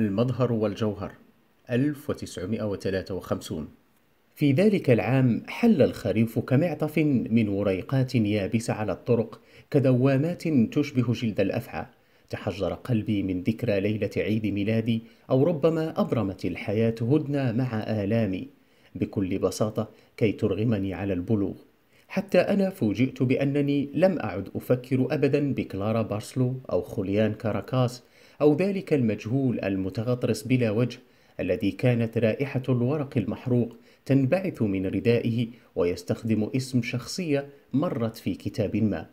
المظهر والجوهر 1953 في ذلك العام حل الخريف كمعطف من وريقات يابسة على الطرق كدوامات تشبه جلد الأفعى تحجر قلبي من ذكرى ليلة عيد ميلادي أو ربما أبرمت الحياة هدنة مع آلامي بكل بساطة كي ترغمني على البلوغ حتى أنا فوجئت بأنني لم أعد أفكر أبدا بكلارا بارسلو أو خوليان كاراكاس أو ذلك المجهول المتغطرس بلا وجه الذي كانت رائحة الورق المحروق تنبعث من ردائه ويستخدم اسم شخصية مرت في كتاب ما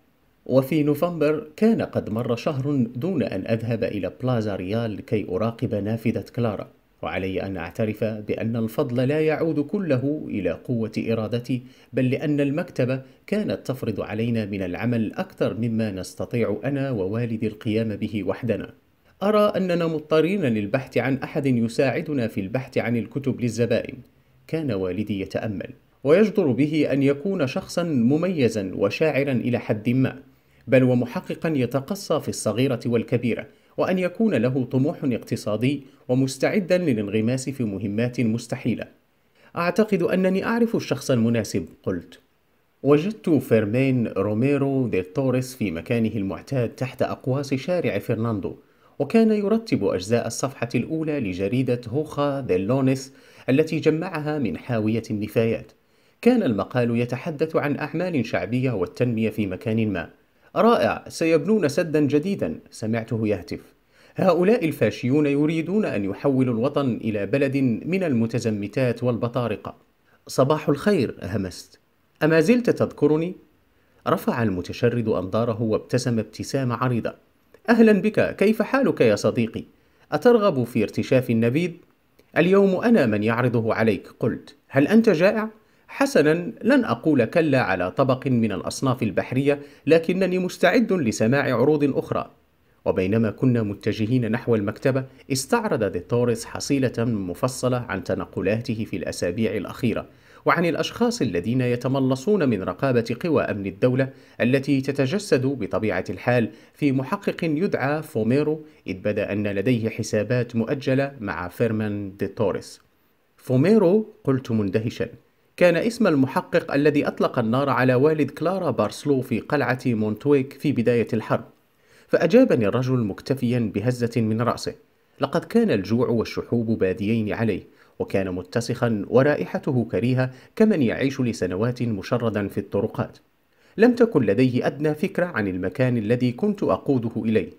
وفي نوفمبر كان قد مر شهر دون أن أذهب إلى بلازا ريال كي أراقب نافذة كلارا وعلي أن أعترف بأن الفضل لا يعود كله إلى قوة إرادتي بل لأن المكتبة كانت تفرض علينا من العمل أكثر مما نستطيع أنا ووالدي القيام به وحدنا أرى أننا مضطرين للبحث عن أحد يساعدنا في البحث عن الكتب للزبائن كان والدي يتأمل ويجدر به أن يكون شخصا مميزا وشاعرا إلى حد ما بل ومحققا يتقصى في الصغيرة والكبيرة وأن يكون له طموح اقتصادي ومستعدا للانغماس في مهمات مستحيلة أعتقد أنني أعرف الشخص المناسب قلت وجدت فيرمين روميرو ديل توريس في مكانه المعتاد تحت أقواس شارع فرناندو وكان يرتب أجزاء الصفحة الأولى لجريدة هوخا ديلونيس التي جمعها من حاوية النفايات كان المقال يتحدث عن أعمال شعبية والتنمية في مكان ما رائع سيبنون سدا جديدا سمعته يهتف هؤلاء الفاشيون يريدون أن يحولوا الوطن إلى بلد من المتزمتات والبطارقة صباح الخير همست أما زلت تذكرني؟ رفع المتشرد أنظاره وابتسم ابتسامة عريضة أهلا بك، كيف حالك يا صديقي؟ أترغب في ارتشاف النبيذ؟ اليوم أنا من يعرضه عليك، قلت، هل أنت جائع؟ حسنا، لن أقول كلا على طبق من الأصناف البحرية، لكنني مستعد لسماع عروض أخرى. وبينما كنا متجهين نحو المكتبة، استعرض ديتوريس حصيلة مفصلة عن تنقلاته في الأسابيع الأخيرة، وعن الأشخاص الذين يتملصون من رقابة قوى أمن الدولة التي تتجسد بطبيعة الحال في محقق يدعى فوميرو إذ بدأ أن لديه حسابات مؤجلة مع فيرمان دي توريس فوميرو قلت مندهشا كان اسم المحقق الذي أطلق النار على والد كلارا بارسلو في قلعة مونتويك في بداية الحرب فأجابني الرجل مكتفيا بهزة من رأسه لقد كان الجوع والشحوب باديين عليه وكان متسخا ورائحته كريهة كمن يعيش لسنوات مشردا في الطرقات لم تكن لديه أدنى فكرة عن المكان الذي كنت أقوده إليه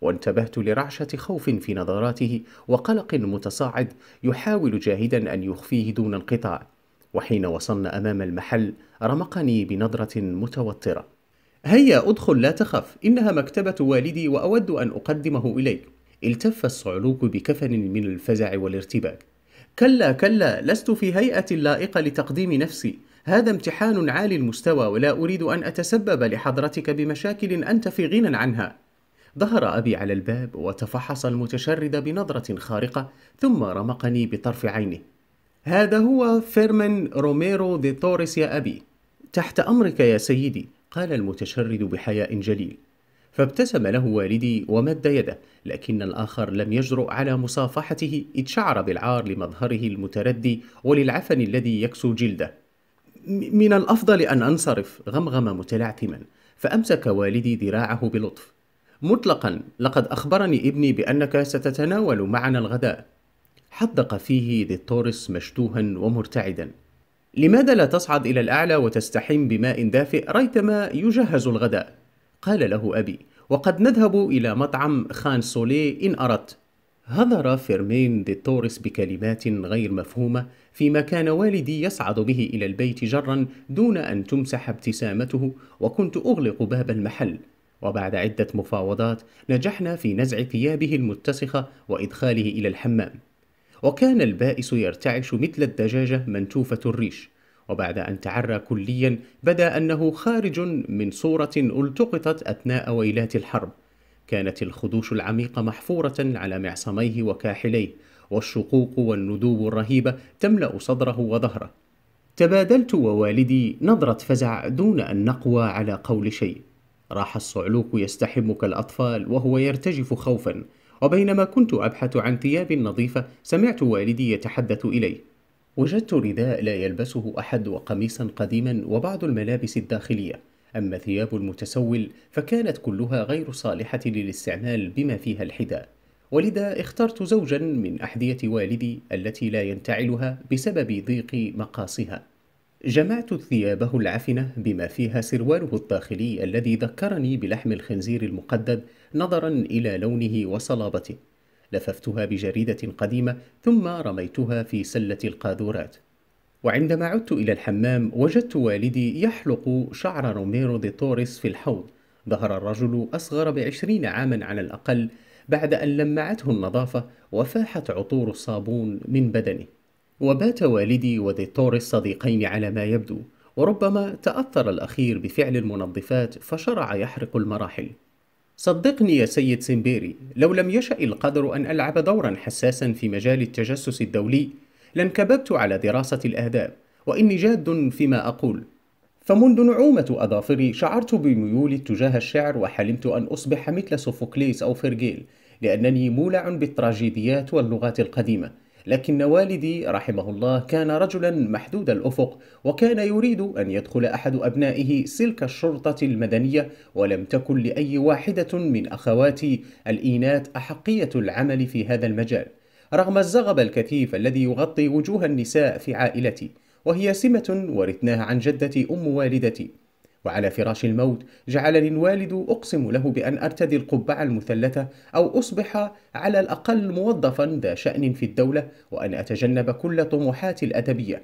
وانتبهت لرعشة خوف في نظراته وقلق متصاعد يحاول جاهدا أن يخفيه دون انقطاع وحين وصلنا أمام المحل رمقني بنظرة متوترة هيا أدخل لا تخف إنها مكتبة والدي وأود أن أقدمه إليك التف الصعلوك بكفن من الفزع والارتباك كلا كلا لست في هيئة لائقة لتقديم نفسي هذا امتحان عالي المستوى ولا أريد أن أتسبب لحضرتك بمشاكل أنت في غنى عنها ظهر أبي على الباب وتفحص المتشرد بنظرة خارقة ثم رمقني بطرف عينه هذا هو فيرمن روميرو دي توريس يا أبي تحت أمرك يا سيدي قال المتشرد بحياء جليل فابتسم له والدي ومد يده لكن الآخر لم يجرؤ على مصافحته إذ شعر بالعار لمظهره المتردي وللعفن الذي يكسو جلده من الأفضل أن أنصرف غمغم متلعثما فأمسك والدي ذراعه بلطف مطلقا لقد أخبرني ابني بأنك ستتناول معنا الغداء حدق فيه ذي التورس مشتوها ومرتعدا لماذا لا تصعد إلى الأعلى وتستحم بماء دافئ ريثما يجهز الغداء قال له أبي وقد نذهب إلى مطعم خان سولي إن أردت هذر فيرمين دي توريس بكلمات غير مفهومة فيما كان والدي يصعد به إلى البيت جرا دون أن تمسح ابتسامته وكنت أغلق باب المحل وبعد عدة مفاوضات نجحنا في نزع ثيابه المتسخة وإدخاله إلى الحمام وكان البائس يرتعش مثل الدجاجة منتوفة الريش وبعد أن تعرى كليا بدا أنه خارج من صورة التقطت أثناء ويلات الحرب كانت الخدوش العميقة محفورة على معصميه وكاحليه والشقوق والندوب الرهيبة تملأ صدره وظهره تبادلت ووالدي نظرة فزع دون أن نقوى على قول شيء راح الصعلوك يستحم كالأطفال وهو يرتجف خوفا وبينما كنت أبحث عن ثياب نظيفة سمعت والدي يتحدث إلي وجدت رداء لا يلبسه أحد وقميصا قديما وبعض الملابس الداخلية أما ثياب المتسول فكانت كلها غير صالحة للاستعمال بما فيها الحذاء ولذا اخترت زوجا من أحذية والدي التي لا ينتعلها بسبب ضيق مقاصها جمعت ثيابه العفنة بما فيها سرواله الداخلي الذي ذكرني بلحم الخنزير المقدد نظرا إلى لونه وصلابته لففتها بجريدة قديمة ثم رميتها في سلة القاذورات وعندما عدت إلى الحمام وجدت والدي يحلق شعر روميرو دي توريس في الحوض ظهر الرجل أصغر بعشرين عاما على الأقل بعد أن لمعته النظافة وفاحت عطور الصابون من بدنه وبات والدي ودي توريس صديقين على ما يبدو وربما تأثر الأخير بفعل المنظفات فشرع يحرق المراحل صدقني يا سيد سيمبيري لو لم يشأ القدر أن ألعب دورا حساسا في مجال التجسس الدولي لانكببت على دراسة الأهداف وإني جاد فيما أقول فمنذ نعومة أظافري شعرت بميول تجاه الشعر وحلمت أن أصبح مثل سوفوكليس أو فرجيل لأنني مولع بالتراجيديات واللغات القديمة لكن والدي رحمه الله كان رجلا محدود الأفق وكان يريد أن يدخل أحد أبنائه سلك الشرطة المدنية ولم تكن لأي واحدة من أخواتي الإينات أحقية العمل في هذا المجال رغم الزغب الكثيف الذي يغطي وجوه النساء في عائلتي وهي سمة ورثناها عن جدتي أم والدتي وعلى فراش الموت جعلني الوالد أقسم له بأن أرتدي القبعة المثلثة أو أصبح على الأقل موظفا ذا شأن في الدولة وأن أتجنب كل طموحاتي الأدبية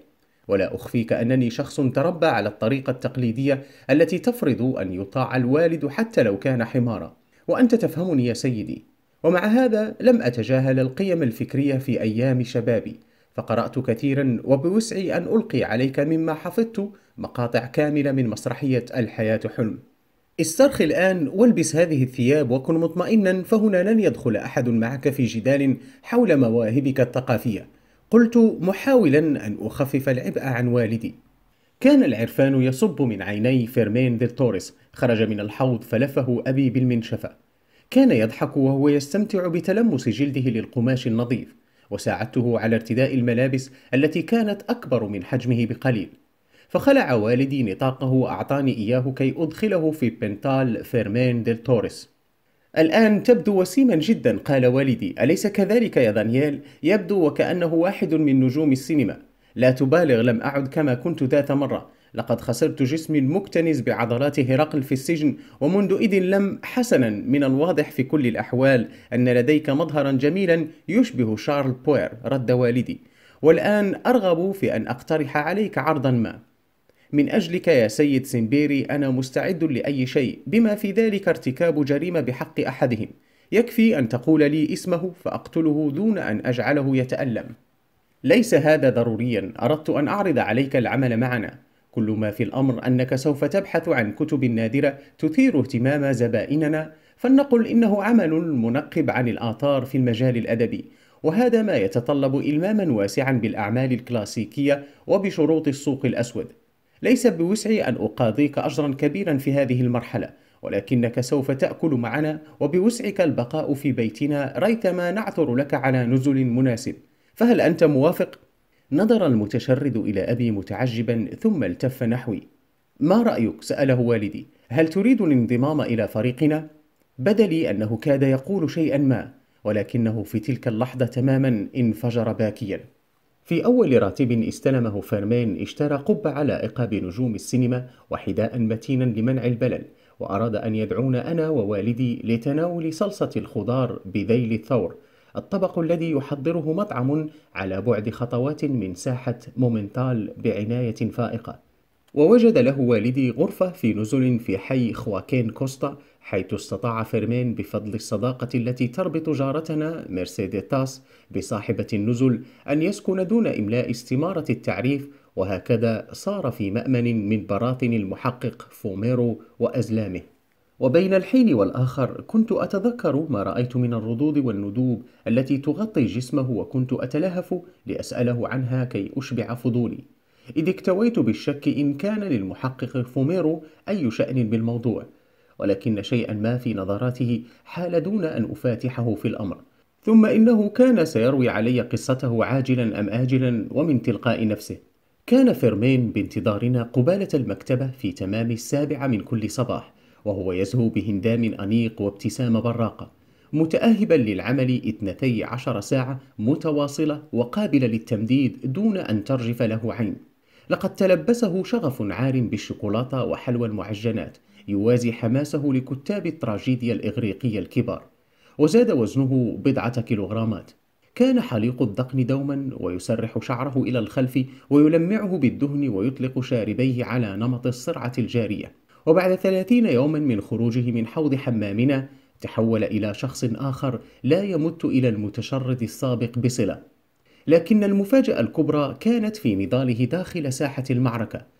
ولا أخفيك أنني شخص تربى على الطريقة التقليدية التي تفرض أن يطاع الوالد حتى لو كان حمارا وأنت تفهمني يا سيدي ومع هذا لم أتجاهل القيم الفكرية في أيام شبابي فقرأت كثيرا وبوسعي أن ألقي عليك مما حفظت مقاطع كاملة من مسرحية الحياة حلم استرخ الآن والبس هذه الثياب وكن مطمئنا فهنا لن يدخل أحد معك في جدال حول مواهبك الثقافية قلت محاولا أن أخفف العبء عن والدي كان العرفان يصب من عيني فيرمين ديل توريس خرج من الحوض فلفه أبي بالمنشفة كان يضحك وهو يستمتع بتلمس جلده للقماش النظيف وساعدته على ارتداء الملابس التي كانت أكبر من حجمه بقليل فخلع والدي نطاقه وأعطاني إياه كي أدخله في بنتال فيرمين ديل توريس الآن تبدو وسيما جدا قال والدي أليس كذلك يا دانييل يبدو وكأنه واحد من نجوم السينما لا تبالغ لم أعد كما كنت ذات مرة لقد خسرت جسمي المكتنز بعضلات هرقل في السجن ومنذ إذ لم حسنا من الواضح في كل الأحوال أن لديك مظهرا جميلا يشبه شارل بوير رد والدي والآن أرغب في أن أقترح عليك عرضا ما من أجلك يا سيد سيمبيري أنا مستعد لأي شيء بما في ذلك ارتكاب جريمة بحق أحدهم يكفي أن تقول لي اسمه فأقتله دون أن أجعله يتألم ليس هذا ضروريا أردت أن أعرض عليك العمل معنا كل ما في الأمر أنك سوف تبحث عن كتب نادرة تثير اهتمام زبائننا فلنقل إنه عمل منقب عن الآثار في المجال الأدبي وهذا ما يتطلب إلماما واسعا بالأعمال الكلاسيكية وبشروط السوق الأسود ليس بوسعي أن أقاضيك أجرا كبيرا في هذه المرحلة ولكنك سوف تأكل معنا وبوسعك البقاء في بيتنا ريثما نعثر لك على نزل مناسب فهل أنت موافق؟ نظر المتشرد إلى أبي متعجبا ثم التف نحوي ما رأيك؟ سأله والدي هل تريد الانضمام إلى فريقنا؟ بدا لي أنه كاد يقول شيئا ما ولكنه في تلك اللحظة تماما انفجر باكيا في أول راتب استلمه فيرمين اشترى قبة لائقة بنجوم السينما وحذاء متينا لمنع البلل وأراد أن يدعون أنا ووالدي لتناول صلصة الخضار بذيل الثور الطبق الذي يحضره مطعم على بعد خطوات من ساحة مومنتال بعناية فائقة ووجد له والدي غرفة في نزل في حي خواكين كوستا حيث استطاع فيرمين بفضل الصداقة التي تربط جارتنا تاس بصاحبة النزل أن يسكن دون إملاء استمارة التعريف وهكذا صار في مأمن من براثن المحقق فوميرو وأزلامه وبين الحين والآخر كنت أتذكر ما رأيت من الرضوض والندوب التي تغطي جسمه وكنت أتلهف لأسأله عنها كي أشبع فضولي إذ اكتويت بالشك إن كان للمحقق فوميرو أي شأن بالموضوع ولكن شيئا ما في نظراته حال دون أن أفاتحه في الأمر ثم إنه كان سيروي علي قصته عاجلا أم آجلا ومن تلقاء نفسه كان فيرمين بانتظارنا قبالة المكتبة في تمام السابعة من كل صباح وهو يزهو بهندام أنيق وابتسامة براقة متأهبا للعمل اثنتي عشر ساعة متواصلة وقابلة للتمديد دون أن ترجف له عين لقد تلبسه شغف عار بالشوكولاتة وحلوى المعجنات يوازي حماسه لكتاب التراجيديا الإغريقية الكبار وزاد وزنه بضعة كيلوغرامات كان حليق الذقن دوما ويسرح شعره إلى الخلف ويلمعه بالدهن ويطلق شاربيه على نمط السرعة الجارية وبعد ثلاثين يوما من خروجه من حوض حمامنا تحول إلى شخص آخر لا يمت إلى المتشرد السابق بصلة لكن المفاجأة الكبرى كانت في نضاله داخل ساحة المعركة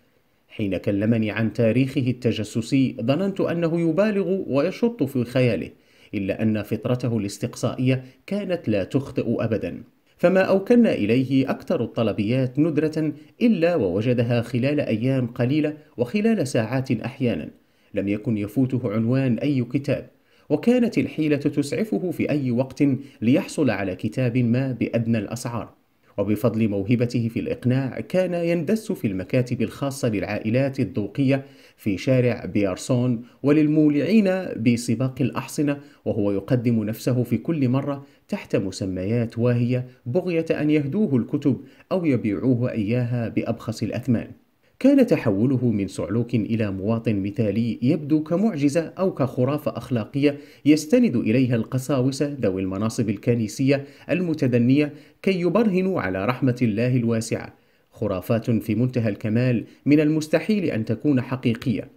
حين كلمني عن تاريخه التجسسي ظننت أنه يبالغ ويشط في خياله إلا أن فطرته الاستقصائية كانت لا تخطئ أبدا فما أوكلنا إليه أكثر الطلبيات ندرة إلا ووجدها خلال أيام قليلة وخلال ساعات أحيانا لم يكن يفوته عنوان أي كتاب وكانت الحيلة تسعفه في أي وقت ليحصل على كتاب ما بأدنى الأسعار وبفضل موهبته في الإقناع كان يندس في المكاتب الخاصة للعائلات الذوقية في شارع بيارسون وللمولعين بسباق الأحصنة وهو يقدم نفسه في كل مرة تحت مسميات واهية بغية أن يهدوه الكتب أو يبيعوه إياها بأبخس الأثمان كان تحوله من صعلوك إلى مواطن مثالي يبدو كمعجزة أو كخرافة أخلاقية يستند إليها القساوسة ذوي المناصب الكنيسية المتدنية كي يبرهنوا على رحمة الله الواسعة خرافات في منتهى الكمال من المستحيل أن تكون حقيقية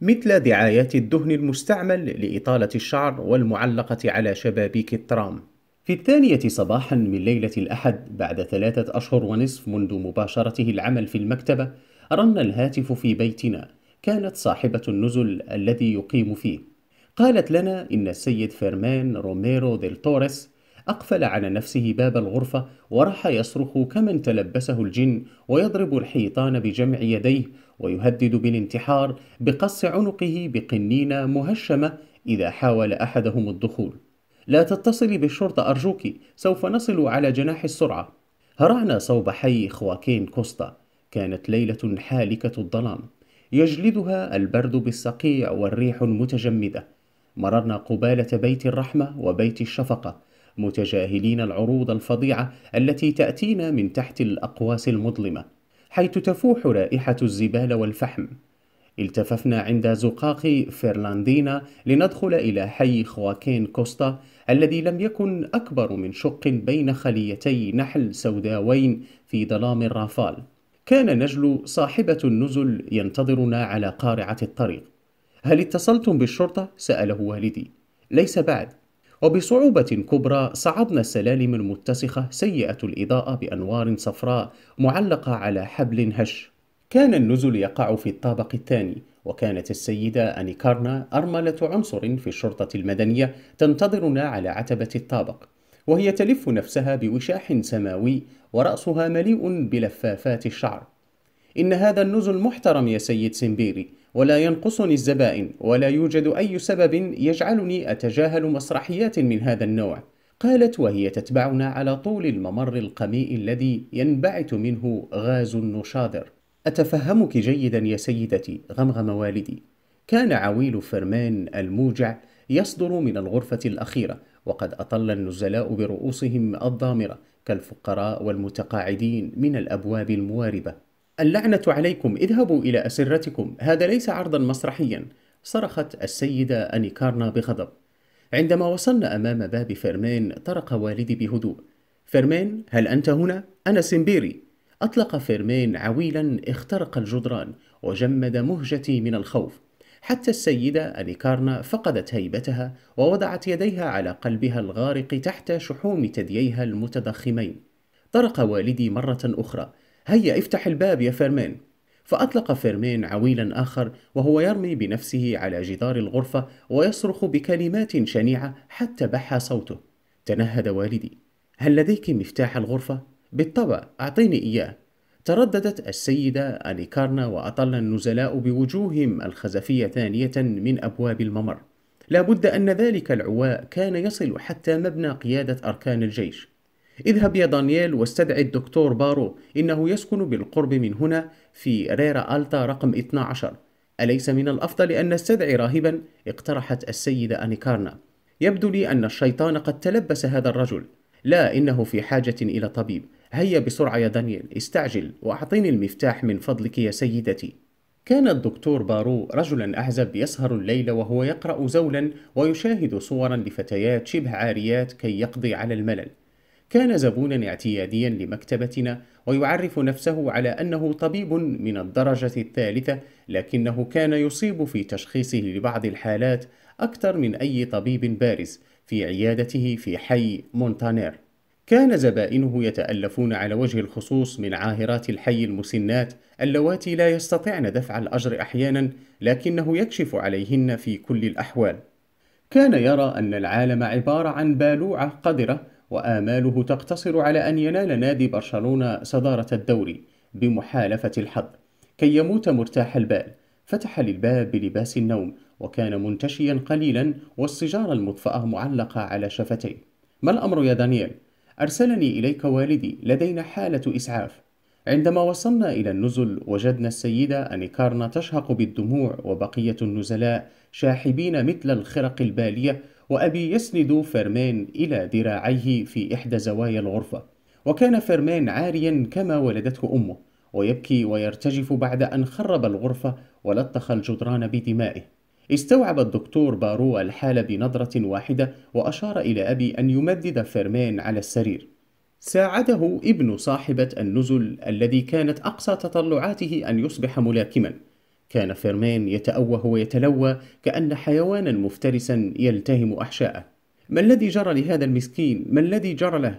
مثل دعايات الدهن المستعمل لإطالة الشعر والمعلقة على شبابيك الترام في الثانية صباحا من ليلة الأحد بعد ثلاثة أشهر ونصف منذ مباشرته العمل في المكتبة رن الهاتف في بيتنا كانت صاحبة النزل الذي يقيم فيه قالت لنا إن السيد فيرمان روميرو ديل توريس أقفل على نفسه باب الغرفة وراح يصرخ كمن تلبسه الجن ويضرب الحيطان بجمع يديه ويهدد بالانتحار بقص عنقه بقنينة مهشمة إذا حاول أحدهم الدخول لا تتصلي بالشرطة أرجوك سوف نصل على جناح السرعة هرعنا صوب حي خواكين كوستا كانت ليلة حالكة الظلام يجلدها البرد بالصقيع والريح المتجمدة مررنا قبالة بيت الرحمة وبيت الشفقة متجاهلين العروض الفظيعة التي تأتينا من تحت الأقواس المظلمة حيث تفوح رائحة الزبال والفحم التففنا عند زقاق فيرلاندينا لندخل إلى حي خواكين كوستا الذي لم يكن أكبر من شق بين خليتي نحل سوداوين في ظلام الرافال كان نجل صاحبة النزل ينتظرنا على قارعة الطريق هل اتصلتم بالشرطة؟ سأله والدي ليس بعد وبصعوبة كبرى صعدنا السلالم المتسخة سيئة الإضاءة بأنوار صفراء معلقة على حبل هش كان النزل يقع في الطابق الثاني وكانت السيدة أنيكارنا أرملة عنصر في الشرطة المدنية تنتظرنا على عتبة الطابق وهي تلف نفسها بوشاح سماوي ورأسها مليء بلفافات الشعر إن هذا النزل محترم يا سيد سمبيري ولا ينقصني الزبائن ولا يوجد أي سبب يجعلني أتجاهل مسرحيات من هذا النوع قالت وهي تتبعنا على طول الممر القميء الذي ينبعث منه غاز نشاذر أتفهمك جيدا يا سيدتي غمغم والدي كان عويل فرمان الموجع يصدر من الغرفة الأخيرة وقد أطل النزلاء برؤوسهم الضامرة كالفقراء والمتقاعدين من الأبواب المواربة اللعنة عليكم اذهبوا إلى أسرتكم هذا ليس عرضا مسرحيا صرخت السيدة أنيكارنا بغضب عندما وصلنا أمام باب فيرمين طرق والدي بهدوء فيرمين هل أنت هنا؟ أنا سمبيري أطلق فيرمين عويلا اخترق الجدران وجمد مهجتي من الخوف حتى السيدة أليكارنا فقدت هيبتها ووضعت يديها على قلبها الغارق تحت شحوم ثدييها المتضخمين طرق والدي مرة أخرى هيا افتح الباب يا فيرمين فأطلق فيرمين عويلا آخر وهو يرمي بنفسه على جدار الغرفة ويصرخ بكلمات شنيعة حتى بح صوته تنهد والدي هل لديك مفتاح الغرفة؟ بالطبع أعطيني إياه ترددت السيدة أنيكارنا وأطل النزلاء بوجوههم الخزفية ثانية من أبواب الممر لابد أن ذلك العواء كان يصل حتى مبنى قيادة أركان الجيش اذهب يا دانييل واستدعي الدكتور بارو إنه يسكن بالقرب من هنا في ريرا ألتا رقم 12 أليس من الأفضل أن نستدعي راهبا؟ اقترحت السيدة أنيكارنا يبدو لي أن الشيطان قد تلبس هذا الرجل لا إنه في حاجة إلى طبيب هيا بسرعة يا دانيال استعجل وأعطيني المفتاح من فضلك يا سيدتي كان الدكتور بارو رجلا أعزب يسهر الليل وهو يقرأ زولا ويشاهد صورا لفتيات شبه عاريات كي يقضي على الملل كان زبونا اعتياديا لمكتبتنا ويعرف نفسه على أنه طبيب من الدرجة الثالثة لكنه كان يصيب في تشخيصه لبعض الحالات أكثر من أي طبيب بارز في عيادته في حي مونتانير كان زبائنه يتألفون على وجه الخصوص من عاهرات الحي المسنات اللواتي لا يستطعن دفع الأجر أحيانا لكنه يكشف عليهن في كل الأحوال كان يرى أن العالم عبارة عن بالوعة قذرة وآماله تقتصر على أن ينال نادي برشلونة صدارة الدوري بمحالفة الحظ كي يموت مرتاح البال فتح للباب بلباس النوم وكان منتشيا قليلا والسيجارة المطفأة معلقة على شفتيه ما الأمر يا دانيال؟ أرسلني إليك والدي لدينا حالة إسعاف عندما وصلنا إلى النزل وجدنا السيدة أنيكارنا تشهق بالدموع وبقية النزلاء شاحبين مثل الخرق البالية وأبي يسند فيرمين إلى ذراعيه في إحدى زوايا الغرفة وكان فيرمين عاريا كما ولدته أمه ويبكي ويرتجف بعد أن خرب الغرفة ولطخ الجدران بدمائه استوعب الدكتور بارو الحالة بنظرة واحدة وأشار إلى أبي أن يمدد فيرمين على السرير ساعده ابن صاحبة النزل الذي كانت أقصى تطلعاته أن يصبح ملاكما كان فيرمين يتأوه ويتلوى كأن حيوانا مفترسا يلتهم أحشاءه ما الذي جرى لهذا المسكين؟ ما الذي جرى له؟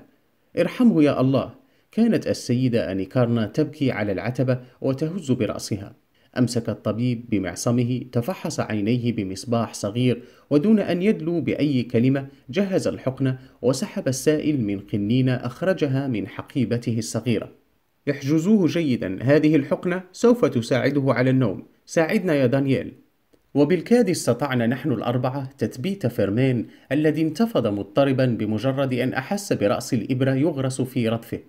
ارحمه يا الله كانت السيدة أنيكارنا تبكي على العتبة وتهز برأسها أمسك الطبيب بمعصمه تفحص عينيه بمصباح صغير ودون أن يدلو بأي كلمة جهز الحقنة وسحب السائل من قنينة أخرجها من حقيبته الصغيرة احجزوه جيدا هذه الحقنة سوف تساعده على النوم ساعدنا يا دانييل وبالكاد استطعنا نحن الأربعة تثبيت فيرمين الذي انتفض مضطربا بمجرد أن أحس برأس الإبرة يغرس في رطفه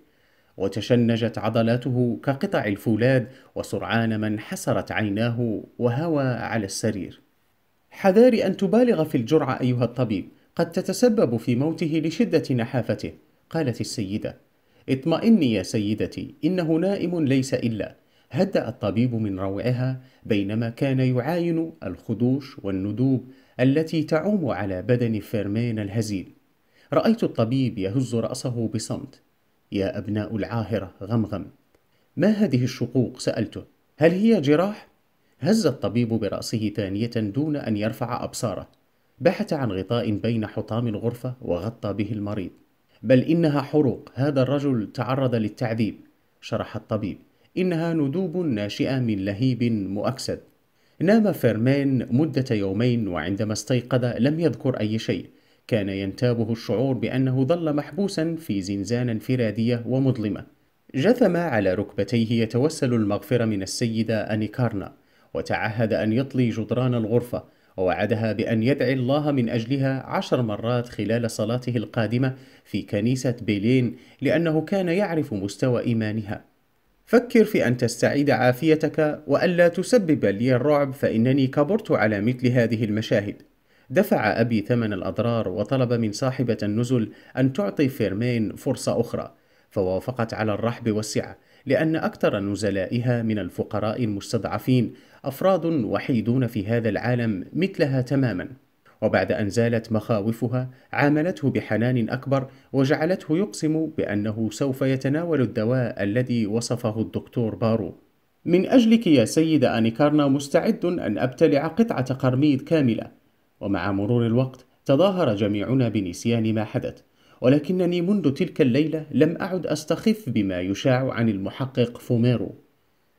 وتشنجت عضلاته كقطع الفولاذ وسرعان ما انحسرت عيناه وهوى على السرير حذاري أن تبالغ في الجرعة أيها الطبيب قد تتسبب في موته لشدة نحافته قالت السيدة اطمئني يا سيدتي إنه نائم ليس إلا هدأ الطبيب من روعها بينما كان يعاين الخدوش والندوب التي تعوم على بدن فيرمين الهزيل رأيت الطبيب يهز رأسه بصمت يا أبناء العاهرة غمغم ما هذه الشقوق سألته هل هي جراح؟ هز الطبيب برأسه ثانية دون أن يرفع أبصاره بحث عن غطاء بين حطام الغرفة وغطى به المريض بل إنها حروق هذا الرجل تعرض للتعذيب شرح الطبيب إنها ندوب ناشئة من لهيب مؤكسد نام فيرمين مدة يومين وعندما استيقظ لم يذكر أي شيء كان ينتابه الشعور بأنه ظل محبوسا في زنزانة انفرادية ومظلمة جثم على ركبتيه يتوسل المغفرة من السيدة أنيكارنا وتعهد أن يطلي جدران الغرفة ووعدها بأن يدعي الله من أجلها عشر مرات خلال صلاته القادمة في كنيسة بيلين لأنه كان يعرف مستوى إيمانها فكر في أن تستعيد عافيتك وألا تسبب لي الرعب فإنني كبرت على مثل هذه المشاهد دفع أبي ثمن الأضرار وطلب من صاحبة النزل أن تعطي فيرمين فرصة أخرى فوافقت على الرحب والسعة لأن أكثر نزلائها من الفقراء المستضعفين أفراد وحيدون في هذا العالم مثلها تماما وبعد أن زالت مخاوفها عاملته بحنان أكبر وجعلته يقسم بأنه سوف يتناول الدواء الذي وصفه الدكتور بارو من أجلك يا سيدة أنيكارنا مستعد أن أبتلع قطعة قرميد كاملة ومع مرور الوقت تظاهر جميعنا بنسيان ما حدث ولكنني منذ تلك الليلة لم أعد أستخف بما يشاع عن المحقق فوميرو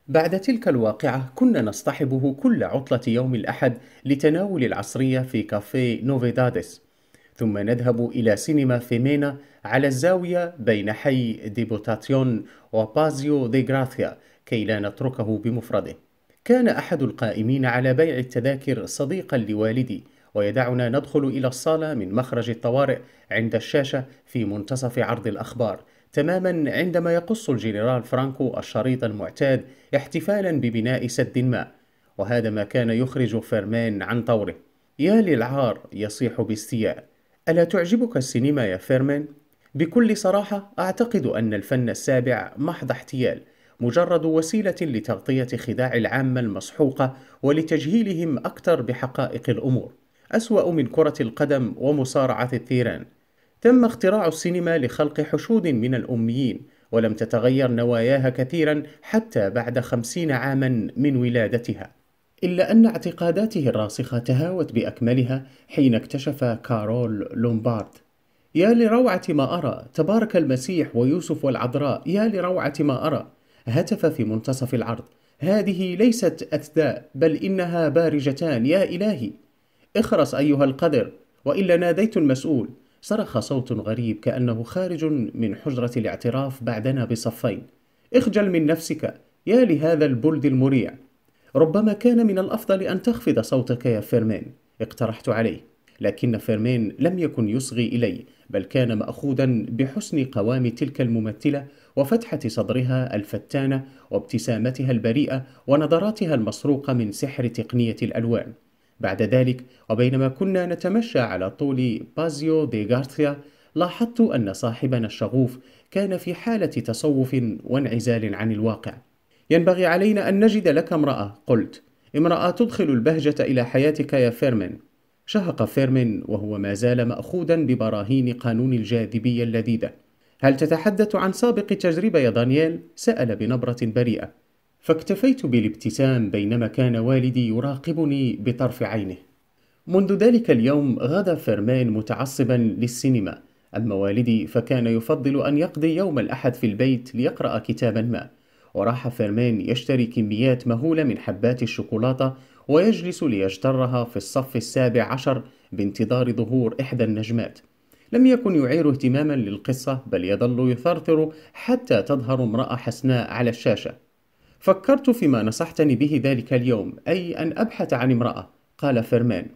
بعد تلك الواقعة كنا نصطحبه كل عطلة يوم الأحد لتناول العصرية في كافيه نوفيدادس ثم نذهب إلى سينما فيمينا على الزاوية بين حي ديبوتاتيون وبازيو دي غراثيا كي لا نتركه بمفرده كان أحد القائمين على بيع التذاكر صديقا لوالدي ويدعنا ندخل إلى الصالة من مخرج الطوارئ عند الشاشة في منتصف عرض الأخبار تماما عندما يقص الجنرال فرانكو الشريط المعتاد احتفالا ببناء سد ما وهذا ما كان يخرج فيرمان عن طوره يا للعار يصيح باستياء ألا تعجبك السينما يا فيرمان؟ بكل صراحة أعتقد أن الفن السابع محض احتيال مجرد وسيلة لتغطية خداع العامة المسحوقة ولتجهيلهم أكثر بحقائق الأمور أسوأ من كرة القدم ومصارعة الثيران تم اختراع السينما لخلق حشود من الأميين ولم تتغير نواياها كثيرا حتى بعد خمسين عاما من ولادتها إلا أن اعتقاداته الراسخة تهاوت بأكملها حين اكتشف كارول لومبارد يا لروعة ما أرى تبارك المسيح ويوسف والعذراء يا لروعة ما أرى هتف في منتصف العرض هذه ليست أثداء بل إنها بارجتان يا إلهي اخرس أيها القدر وإلا ناديت المسؤول صرخ صوت غريب كأنه خارج من حجرة الاعتراف بعدنا بصفين اخجل من نفسك يا لهذا البلد المريع ربما كان من الأفضل أن تخفض صوتك يا فيرمين اقترحت عليه لكن فيرمين لم يكن يصغي إلي بل كان مأخوذا بحسن قوام تلك الممثلة وفتحة صدرها الفتانة وابتسامتها البريئة ونظراتها المسروقة من سحر تقنية الألوان بعد ذلك وبينما كنا نتمشى على طول بازيو دي غارثيا لاحظت أن صاحبنا الشغوف كان في حالة تصوف وانعزال عن الواقع ينبغي علينا أن نجد لك امرأة قلت امرأة تدخل البهجة إلى حياتك يا فيرمن شهق فيرمن وهو ما زال مأخوذا ببراهين قانون الجاذبية اللذيذة هل تتحدث عن سابق تجربة يا دانيال؟ سأل بنبرة بريئة فاكتفيت بالابتسام بينما كان والدي يراقبني بطرف عينه منذ ذلك اليوم غدا فرمان متعصبا للسينما أما والدي فكان يفضل أن يقضي يوم الأحد في البيت ليقرأ كتابا ما وراح فرمان يشتري كميات مهولة من حبات الشوكولاتة ويجلس ليجترها في الصف السابع عشر بانتظار ظهور إحدى النجمات لم يكن يعير اهتماما للقصة بل يظل يثرثر حتى تظهر امرأة حسناء على الشاشة فكرت فيما نصحتني به ذلك اليوم أي أن أبحث عن امرأة قال فرمان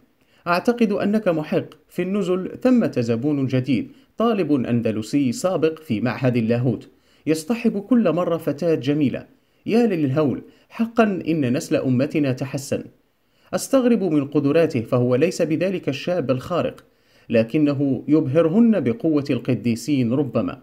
أعتقد أنك محق في النزل ثمة زبون جديد طالب أندلسي سابق في معهد اللاهوت يصطحب كل مرة فتاة جميلة يا للهول حقا إن نسل أمتنا تحسن أستغرب من قدراته فهو ليس بذلك الشاب الخارق لكنه يبهرهن بقوة القديسين ربما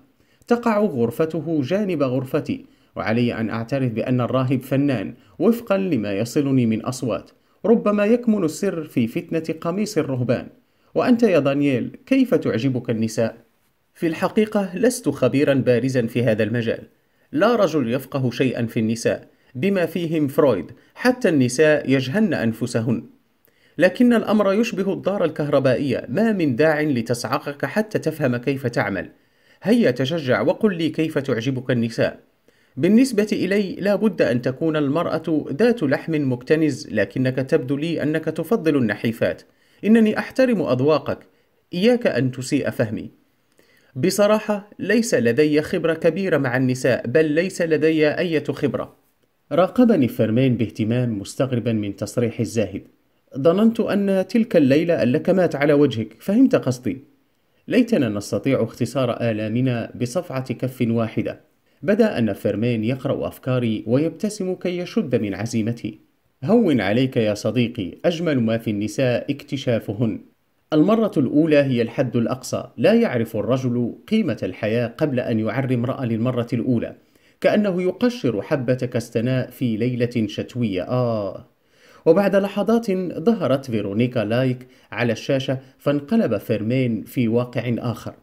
تقع غرفته جانب غرفتي وعلي أن أعترف بأن الراهب فنان وفقا لما يصلني من أصوات ربما يكمن السر في فتنة قميص الرهبان وأنت يا دانييل كيف تعجبك النساء؟ في الحقيقة لست خبيرا بارزا في هذا المجال لا رجل يفقه شيئا في النساء بما فيهم فرويد حتى النساء يجهن أنفسهن لكن الأمر يشبه الدار الكهربائية ما من داع لتصعقك حتى تفهم كيف تعمل هيا تشجع وقل لي كيف تعجبك النساء بالنسبة إلي لا بد أن تكون المرأة ذات لحم مكتنز لكنك تبدو لي أنك تفضل النحيفات إنني أحترم أذواقك إياك أن تسيء فهمي بصراحة ليس لدي خبرة كبيرة مع النساء بل ليس لدي أي خبرة راقبني فرمين باهتمام مستغربا من تصريح الزاهد ظننت أن تلك الليلة اللكمات على وجهك فهمت قصدي ليتنا نستطيع اختصار آلامنا بصفعة كف واحدة بدا ان فيرمين يقرا افكاري ويبتسم كي يشد من عزيمتي هون عليك يا صديقي اجمل ما في النساء اكتشافهن المرة الأولى هي الحد الأقصى، لا يعرف الرجل قيمة الحياة قبل أن يعري امرأة للمرة الأولى، كأنه يقشر حبة كستناء في ليلة شتوية، آه. وبعد لحظات ظهرت فيرونيكا لايك على الشاشة فانقلب فيرمين في واقع آخر،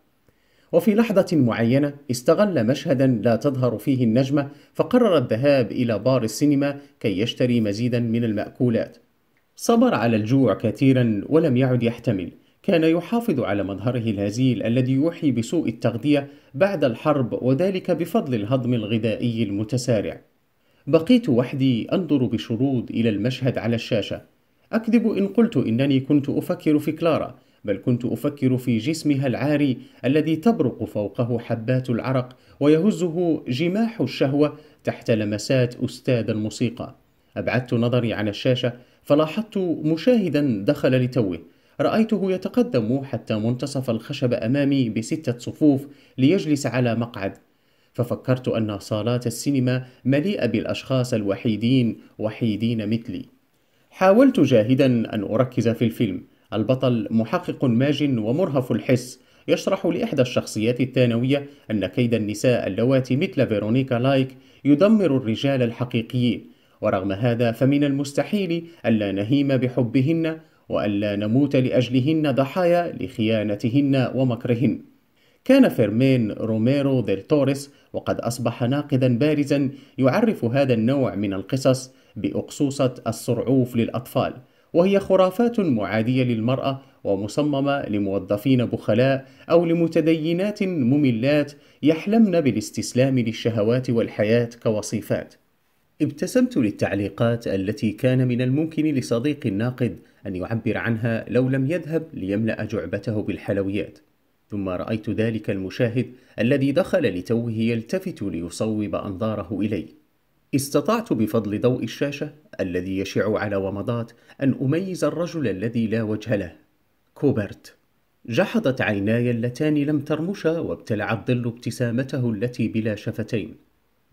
وفي لحظة معينة استغل مشهدا لا تظهر فيه النجمة فقرر الذهاب إلى بار السينما كي يشتري مزيدا من المأكولات صبر على الجوع كثيرا ولم يعد يحتمل كان يحافظ على مظهره الهزيل الذي يوحي بسوء التغذية بعد الحرب وذلك بفضل الهضم الغذائي المتسارع بقيت وحدي أنظر بشرود إلى المشهد على الشاشة أكذب إن قلت إنني كنت أفكر في كلارا بل كنت أفكر في جسمها العاري الذي تبرق فوقه حبات العرق ويهزه جماح الشهوة تحت لمسات أستاذ الموسيقى أبعدت نظري عن الشاشة فلاحظت مشاهدا دخل لتوه رأيته يتقدم حتى منتصف الخشب أمامي بستة صفوف ليجلس على مقعد ففكرت أن صالات السينما مليئة بالأشخاص الوحيدين وحيدين مثلي حاولت جاهدا أن أركز في الفيلم البطل محقق ماج ومرهف الحس يشرح لإحدى الشخصيات الثانوية أن كيد النساء اللواتي مثل فيرونيكا لايك يدمر الرجال الحقيقيين ورغم هذا فمن المستحيل ألا نهيم بحبهن وألا نموت لأجلهن ضحايا لخيانتهن ومكرهن كان فيرمين روميرو ديل توريس وقد أصبح ناقدا بارزا يعرف هذا النوع من القصص بأقصوصة الصرعوف للأطفال وهي خرافات معادية للمرأة ومصممة لموظفين بخلاء أو لمتدينات مملات يحلمن بالاستسلام للشهوات والحياة كوصيفات. ابتسمت للتعليقات التي كان من الممكن لصديق الناقد أن يعبر عنها لو لم يذهب ليملأ جعبته بالحلويات. ثم رأيت ذلك المشاهد الذي دخل لتوه يلتفت ليصوب أنظاره إلي. استطعت بفضل ضوء الشاشة الذي يشع على ومضات أن أميز الرجل الذي لا وجه له كوبرت جحظت عيناي اللتان لم ترمشا وابتلع الظل ابتسامته التي بلا شفتين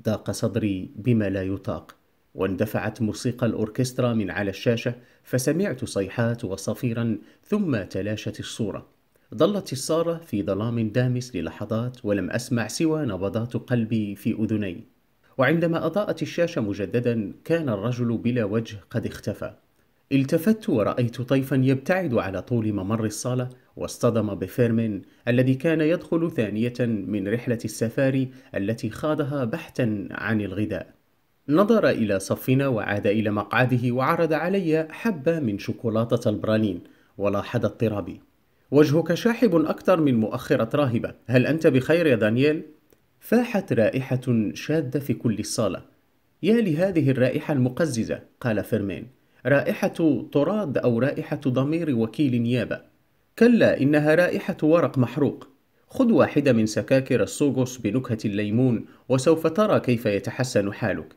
ضاق صدري بما لا يطاق واندفعت موسيقى الأوركسترا من على الشاشة فسمعت صيحات وصفيرا ثم تلاشت الصورة ظلت الصارة في ظلام دامس للحظات ولم أسمع سوى نبضات قلبي في أذني وعندما أضاءت الشاشة مجددا كان الرجل بلا وجه قد اختفى التفت ورأيت طيفا يبتعد على طول ممر الصالة واصطدم بفيرمين الذي كان يدخل ثانية من رحلة السفاري التي خاضها بحثا عن الغذاء نظر إلى صفنا وعاد إلى مقعده وعرض علي حبة من شوكولاتة البرالين ولاحظ اضطرابي وجهك شاحب أكثر من مؤخرة راهبة هل أنت بخير يا دانييل؟ فاحت رائحة شاذة في كل الصالة يا لهذه الرائحة المقززة قال فيرمين رائحة طراد أو رائحة ضمير وكيل نيابة كلا إنها رائحة ورق محروق خذ واحدة من سكاكر السوغوس بنكهة الليمون وسوف ترى كيف يتحسن حالك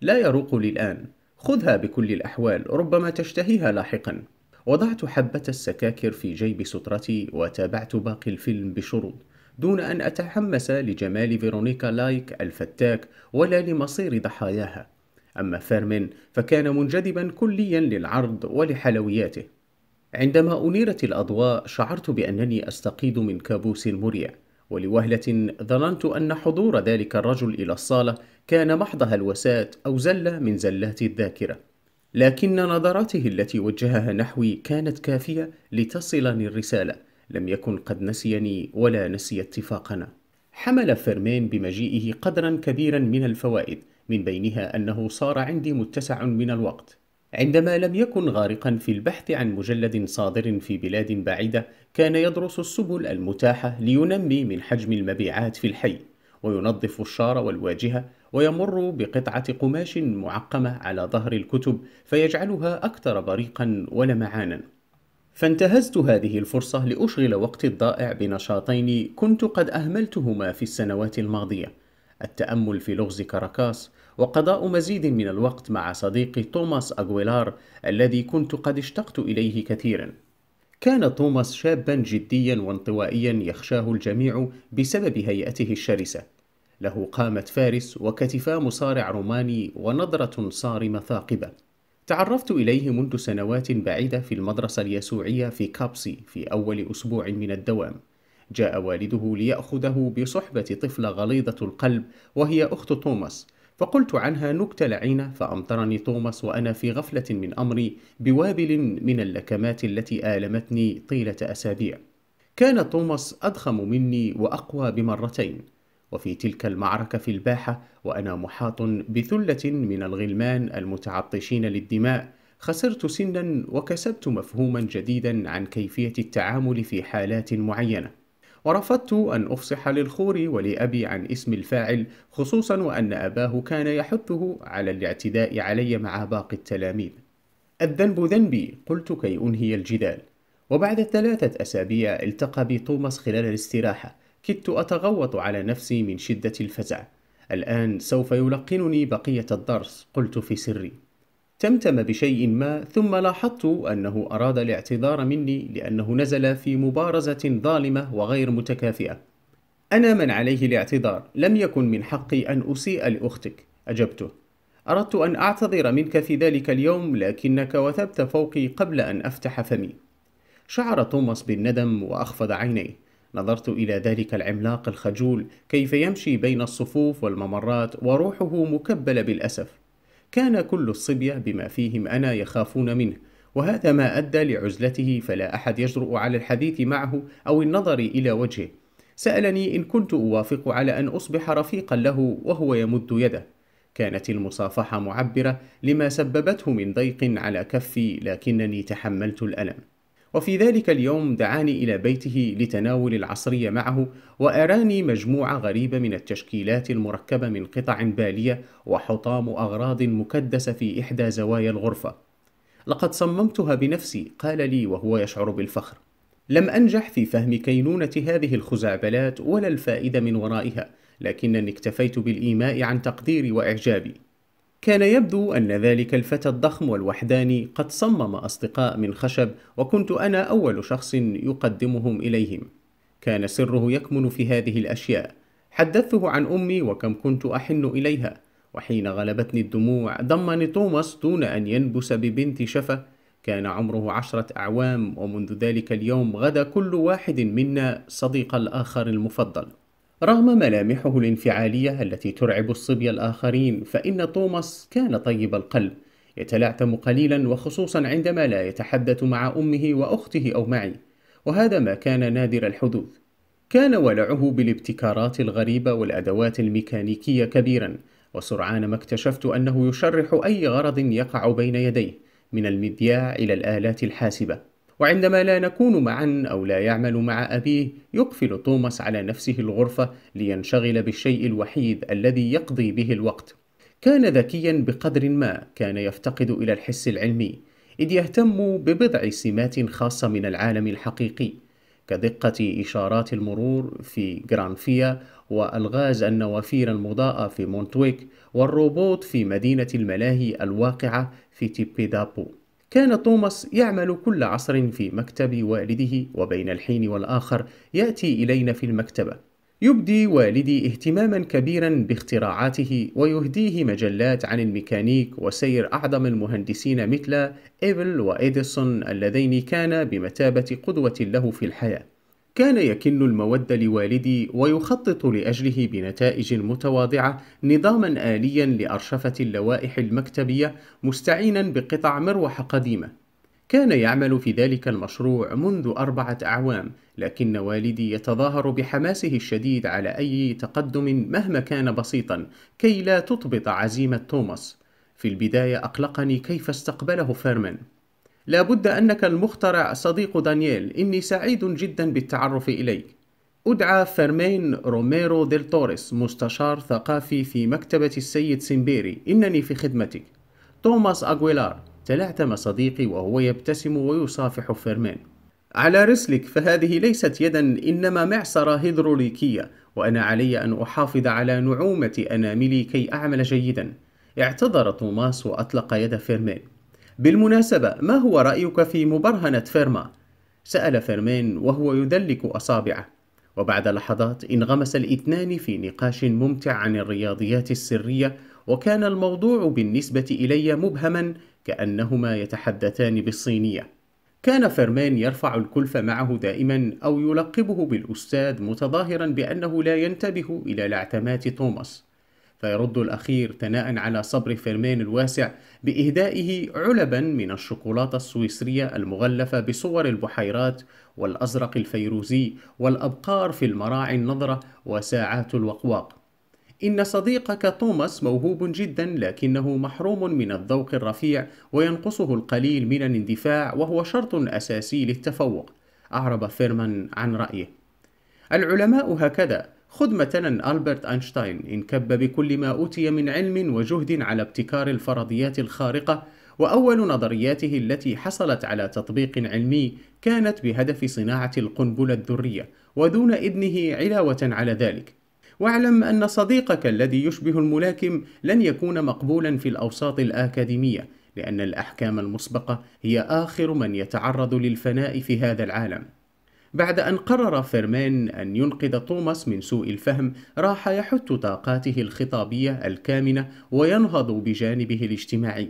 لا يروق للآن خذها بكل الأحوال ربما تشتهيها لاحقا وضعت حبة السكاكر في جيب سترتي وتابعت باقي الفيلم بشروط دون أن أتحمس لجمال فيرونيكا لايك الفتاك ولا لمصير ضحاياها أما فيرمين فكان منجذبا كليا للعرض ولحلوياته عندما أنيرت الأضواء شعرت بأنني أستقيد من كابوس مريع ولوهلة ظننت أن حضور ذلك الرجل إلى الصالة كان محض هلوسات أو زلة من زلات الذاكرة لكن نظراته التي وجهها نحوي كانت كافية لتصلني الرسالة لم يكن قد نسيني ولا نسي اتفاقنا حمل فيرمين بمجيئه قدرا كبيرا من الفوائد من بينها أنه صار عندي متسع من الوقت عندما لم يكن غارقا في البحث عن مجلد صادر في بلاد بعيدة كان يدرس السبل المتاحة لينمي من حجم المبيعات في الحي وينظف الشار والواجهة ويمر بقطعة قماش معقمة على ظهر الكتب فيجعلها أكثر بريقا ولمعانا فانتهزت هذه الفرصة لأشغل وقتي الضائع بنشاطين كنت قد أهملتهما في السنوات الماضية التأمل في لغز كاراكاس وقضاء مزيد من الوقت مع صديقي توماس أغويلار الذي كنت قد اشتقت إليه كثيرا كان توماس شابا جديا وانطوائيا يخشاه الجميع بسبب هيئته الشرسة له قامة فارس وكتفا مصارع روماني ونظرة صارمة ثاقبة تعرفت إليه منذ سنوات بعيدة في المدرسة اليسوعية في كابسي في أول أسبوع من الدوام جاء والده ليأخذه بصحبة طفلة غليظة القلب وهي أخت توماس فقلت عنها نكتة لعينة فأمطرني توماس وأنا في غفلة من أمري بوابل من اللكمات التي آلمتني طيلة أسابيع كان توماس أضخم مني وأقوى بمرتين وفي تلك المعركة في الباحة وأنا محاط بثلة من الغلمان المتعطشين للدماء خسرت سنا وكسبت مفهوما جديدا عن كيفية التعامل في حالات معينة ورفضت أن أفصح للخور ولأبي عن اسم الفاعل خصوصا وأن أباه كان يحثه على الاعتداء علي مع باقي التلاميذ الذنب ذنبي قلت كي أنهي الجدال وبعد ثلاثة أسابيع التقى بي توماس خلال الاستراحة كدت أتغوط على نفسي من شدة الفزع الآن سوف يلقنني بقية الدرس قلت في سري تمتم بشيء ما ثم لاحظت أنه أراد الاعتذار مني لأنه نزل في مبارزة ظالمة وغير متكافئة أنا من عليه الاعتذار لم يكن من حقي أن أسيء لأختك أجبته أردت أن أعتذر منك في ذلك اليوم لكنك وثبت فوقي قبل أن أفتح فمي شعر توماس بالندم وأخفض عينيه نظرت إلى ذلك العملاق الخجول كيف يمشي بين الصفوف والممرات وروحه مكبلة بالأسف كان كل الصبية بما فيهم أنا يخافون منه وهذا ما أدى لعزلته فلا أحد يجرؤ على الحديث معه أو النظر إلى وجهه سألني إن كنت أوافق على أن أصبح رفيقا له وهو يمد يده كانت المصافحة معبرة لما سببته من ضيق على كفي لكنني تحملت الألم وفي ذلك اليوم دعاني إلى بيته لتناول العصرية معه وأراني مجموعة غريبة من التشكيلات المركبة من قطع بالية وحطام أغراض مكدسة في إحدى زوايا الغرفة لقد صممتها بنفسي قال لي وهو يشعر بالفخر لم أنجح في فهم كينونة هذه الخزعبلات ولا الفائدة من ورائها لكنني اكتفيت بالإيماء عن تقديري وإعجابي كان يبدو أن ذلك الفتى الضخم والوحداني قد صمم أصدقاء من خشب وكنت أنا أول شخص يقدمهم إليهم كان سره يكمن في هذه الأشياء حدثته عن أمي وكم كنت أحن إليها وحين غلبتني الدموع ضمني توماس دون أن ينبس ببنت شفة كان عمره عشرة أعوام ومنذ ذلك اليوم غدا كل واحد منا صديق الآخر المفضل رغم ملامحه الانفعالية التي ترعب الصبي الآخرين فإن توماس كان طيب القلب يتلعثم قليلا وخصوصا عندما لا يتحدث مع أمه وأخته أو معي وهذا ما كان نادر الحدوث كان ولعه بالابتكارات الغريبة والأدوات الميكانيكية كبيرا وسرعان ما اكتشفت أنه يشرح أي غرض يقع بين يديه من المذياع إلى الآلات الحاسبة وعندما لا نكون معا أو لا يعمل مع أبيه يقفل توماس على نفسه الغرفة لينشغل بالشيء الوحيد الذي يقضي به الوقت كان ذكيا بقدر ما كان يفتقد إلى الحس العلمي إذ يهتم ببضع سمات خاصة من العالم الحقيقي كدقة إشارات المرور في جرانفيا وألغاز النوافير المضاءة في مونتويك والروبوت في مدينة الملاهي الواقعة في تيبيدابو كان توماس يعمل كل عصر في مكتب والده وبين الحين والآخر يأتي إلينا في المكتبة يبدي والدي اهتماما كبيرا باختراعاته ويهديه مجلات عن الميكانيك وسير أعظم المهندسين مثل ابل وإيديسون اللذين كانا بمثابة قدوة له في الحياة كان يكن المود لوالدي ويخطط لأجله بنتائج متواضعة نظاما آليا لأرشفة اللوائح المكتبية مستعينا بقطع مروحة قديمة كان يعمل في ذلك المشروع منذ أربعة أعوام لكن والدي يتظاهر بحماسه الشديد على أي تقدم مهما كان بسيطا كي لا تطبط عزيمة توماس في البداية أقلقني كيف استقبله فيرمان لابد أنك المخترع صديق دانييل إني سعيد جدا بالتعرف إليك أدعى فيرمين روميرو ديل توريس مستشار ثقافي في مكتبة السيد سيمبيري إنني في خدمتك توماس أغويلار تلعتم صديقي وهو يبتسم ويصافح فيرمين على رسلك فهذه ليست يدا إنما معصرة هيدروليكية وأنا علي أن أحافظ على نعومة أناملي كي أعمل جيدا اعتذر توماس وأطلق يد فيرمين بالمناسبة ما هو رأيك في مبرهنة فيرما؟ سأل فيرمين وهو يدلك أصابعه وبعد لحظات انغمس الاثنان في نقاش ممتع عن الرياضيات السرية وكان الموضوع بالنسبة إلي مبهما كأنهما يتحدثان بالصينية كان فيرمين يرفع الكلف معه دائما أو يلقبه بالأستاذ متظاهرا بأنه لا ينتبه إلى لعتمات توماس فيرد الأخير ثناء على صبر فيرمين الواسع بإهدائه علبا من الشوكولاتة السويسرية المغلفة بصور البحيرات والأزرق الفيروزي والأبقار في المراعي النظرة وساعات الوقواق إن صديقك توماس موهوب جدا لكنه محروم من الذوق الرفيع وينقصه القليل من الاندفاع وهو شرط أساسي للتفوق أعرب فيرمان عن رأيه العلماء هكذا خذ مثلا ألبرت أينشتاين انكب بكل ما أوتي من علم وجهد على ابتكار الفرضيات الخارقة وأول نظرياته التي حصلت على تطبيق علمي كانت بهدف صناعة القنبلة الذرية ودون إذنه علاوة على ذلك واعلم أن صديقك الذي يشبه الملاكم لن يكون مقبولا في الأوساط الأكاديمية لأن الأحكام المسبقة هي آخر من يتعرض للفناء في هذا العالم بعد أن قرر فيرمين أن ينقذ توماس من سوء الفهم راح يحث طاقاته الخطابية الكامنة وينهض بجانبه الاجتماعي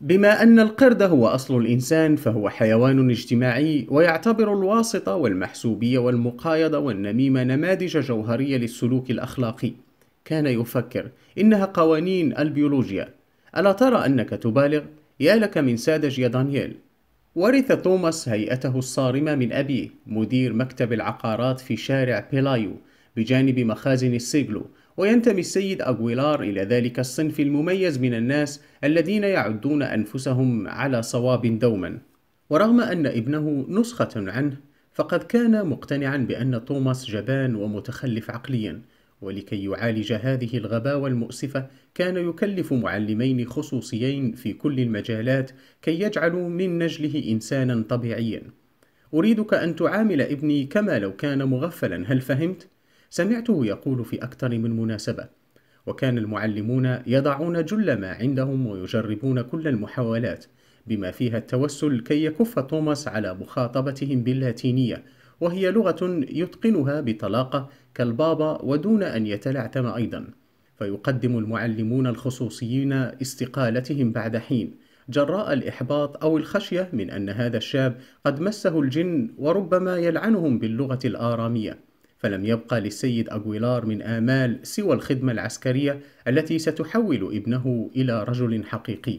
بما أن القرد هو أصل الإنسان فهو حيوان اجتماعي ويعتبر الواسطة والمحسوبية والمقايضة والنميمة نماذج جوهرية للسلوك الأخلاقي كان يفكر إنها قوانين البيولوجيا ألا ترى أنك تبالغ؟ يا لك من ساذج يا دانييل ورث توماس هيئته الصارمة من أبيه مدير مكتب العقارات في شارع بيلايو بجانب مخازن السيجلو وينتمي السيد أغويلار إلى ذلك الصنف المميز من الناس الذين يعدون أنفسهم على صواب دوما ورغم أن ابنه نسخة عنه فقد كان مقتنعا بأن توماس جبان ومتخلف عقليا ولكي يعالج هذه الغباوة المؤسفة كان يكلف معلمين خصوصيين في كل المجالات كي يجعلوا من نجله إنسانا طبيعيا أريدك أن تعامل ابني كما لو كان مغفلا هل فهمت؟ سمعته يقول في أكثر من مناسبة وكان المعلمون يضعون جل ما عندهم ويجربون كل المحاولات بما فيها التوسل كي يكف توماس على مخاطبتهم باللاتينية وهي لغة يتقنها بطلاقة كالبابا ودون أن يتلعثم أيضا فيقدم المعلمون الخصوصيين استقالتهم بعد حين جراء الإحباط أو الخشية من أن هذا الشاب قد مسه الجن وربما يلعنهم باللغة الآرامية فلم يبقى للسيد أغويلار من آمال سوى الخدمة العسكرية التي ستحول ابنه إلى رجل حقيقي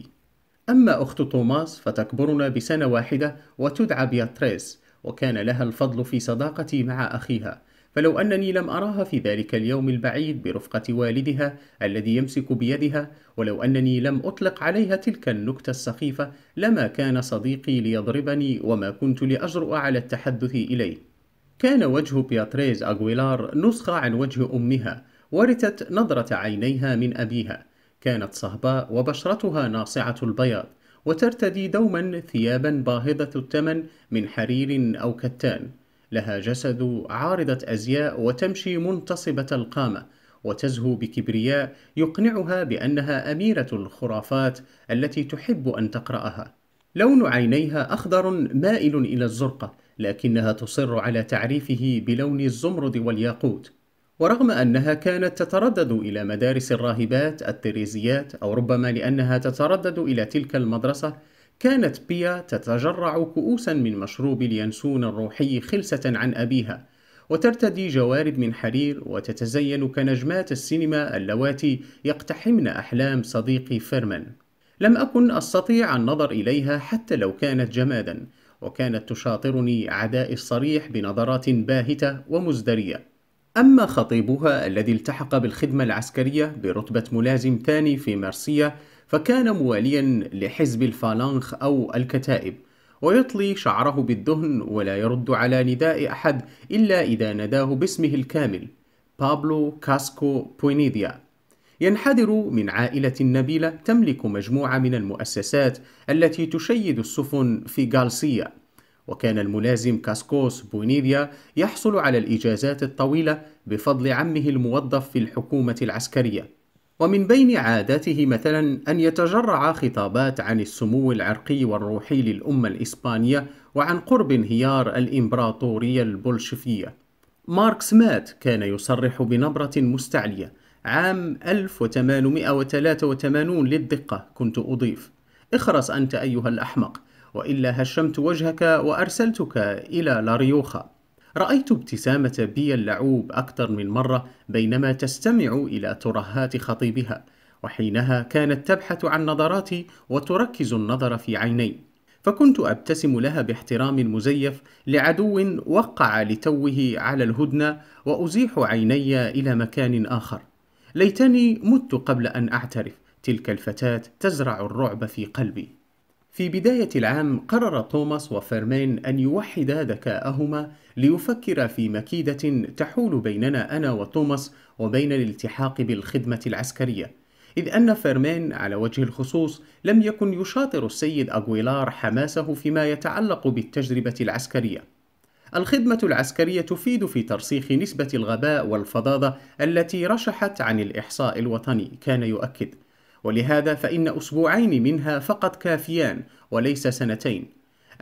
أما أخت توماس فتكبرنا بسنة واحدة وتدعى بياتريس وكان لها الفضل في صداقتي مع أخيها فلو أنني لم أراها في ذلك اليوم البعيد برفقة والدها الذي يمسك بيدها ولو أنني لم أطلق عليها تلك النكتة السخيفة لما كان صديقي ليضربني وما كنت لأجرؤ على التحدث إليه كان وجه بياتريز أغويلار نسخة عن وجه أمها ورثت نظرة عينيها من أبيها كانت صهباء وبشرتها ناصعة البياض وترتدي دوما ثيابا باهظة الثمن من حرير أو كتان لها جسد عارضة أزياء وتمشي منتصبة القامة وتزهو بكبرياء يقنعها بأنها أميرة الخرافات التي تحب أن تقرأها لون عينيها أخضر مائل إلى الزرقة لكنها تصر على تعريفه بلون الزمرد والياقوت ورغم أنها كانت تتردد إلى مدارس الراهبات التريزيات أو ربما لأنها تتردد إلى تلك المدرسة كانت بيا تتجرع كؤوسا من مشروب اليانسون الروحي خلسة عن أبيها وترتدي جوارب من حرير وتتزين كنجمات السينما اللواتي يقتحمن أحلام صديقي فيرمان لم أكن أستطيع النظر إليها حتى لو كانت جمادا وكانت تشاطرني عدائي الصريح بنظرات باهتة ومزدرية أما خطيبها الذي التحق بالخدمة العسكرية برتبة ملازم ثاني في مرسية فكان مواليا لحزب الفالانخ أو الكتائب ويطلي شعره بالدهن ولا يرد على نداء أحد إلا إذا نداه باسمه الكامل بابلو كاسكو بوينيديا ينحدر من عائلة نبيلة تملك مجموعة من المؤسسات التي تشيد السفن في غالسيا وكان الملازم كاسكوس بونيفيا يحصل على الإجازات الطويلة بفضل عمه الموظف في الحكومة العسكرية ومن بين عاداته مثلا أن يتجرع خطابات عن السمو العرقي والروحي للأمة الإسبانية وعن قرب انهيار الإمبراطورية البولشفية ماركس مات كان يصرح بنبرة مستعلية عام 1883 للدقة كنت أضيف اخرس أنت أيها الأحمق وإلا هشمت وجهك وأرسلتك إلى لاريوخا رأيت ابتسامة بي اللعوب أكثر من مرة بينما تستمع إلى ترهات خطيبها وحينها كانت تبحث عن نظراتي وتركز النظر في عيني فكنت أبتسم لها باحترام مزيف لعدو وقع لتوه على الهدنة وأزيح عيني إلى مكان آخر ليتني مت قبل أن أعترف تلك الفتاة تزرع الرعب في قلبي في بداية العام قرر توماس وفيرمين أن يوحدا ذكاءهما ليفكر في مكيدة تحول بيننا أنا وتوماس وبين الالتحاق بالخدمة العسكرية إذ أن فيرمين على وجه الخصوص لم يكن يشاطر السيد أغويلار حماسه فيما يتعلق بالتجربة العسكرية الخدمة العسكرية تفيد في ترسيخ نسبة الغباء والفظاظة التي رشحت عن الإحصاء الوطني كان يؤكد ولهذا فإن أسبوعين منها فقط كافيان وليس سنتين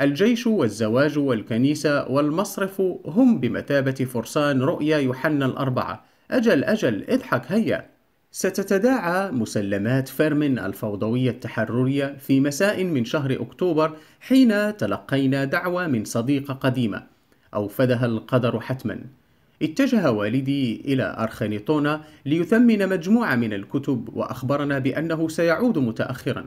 الجيش والزواج والكنيسة والمصرف هم بمثابة فرسان رؤيا يوحنا الأربعة أجل أجل اضحك هيا ستتداعى مسلمات فيرمن الفوضوية التحررية في مساء من شهر أكتوبر حين تلقينا دعوة من صديقة قديمة أوفدها القدر حتماً اتجه والدي إلى أرخنيطونا ليثمن مجموعة من الكتب وأخبرنا بأنه سيعود متأخرا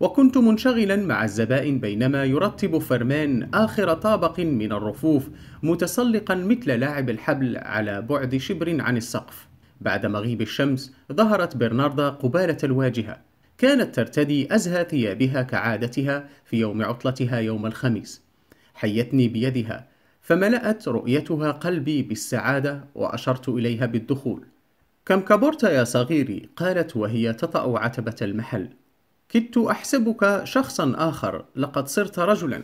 وكنت منشغلا مع الزبائن بينما يرتب فرمان آخر طابق من الرفوف متسلقا مثل لاعب الحبل على بعد شبر عن السقف بعد مغيب الشمس ظهرت برناردا قبالة الواجهة كانت ترتدي أزهى ثيابها كعادتها في يوم عطلتها يوم الخميس حيتني بيدها فملأت رؤيتها قلبي بالسعادة وأشرت إليها بالدخول كم كبرت يا صغيري قالت وهي تطأ عتبة المحل كدت أحسبك شخصا آخر لقد صرت رجلا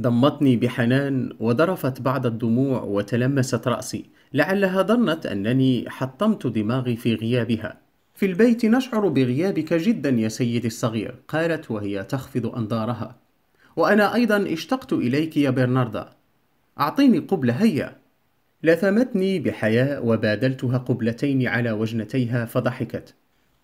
ضمتني بحنان وذرفت بعض الدموع وتلمست رأسي لعلها ظنت أنني حطمت دماغي في غيابها في البيت نشعر بغيابك جدا يا سيدي الصغير قالت وهي تخفض أنظارها وأنا أيضا اشتقت إليك يا برناردا أعطيني قبلة هيا لثمتني بحياء وبادلتها قبلتين على وجنتيها فضحكت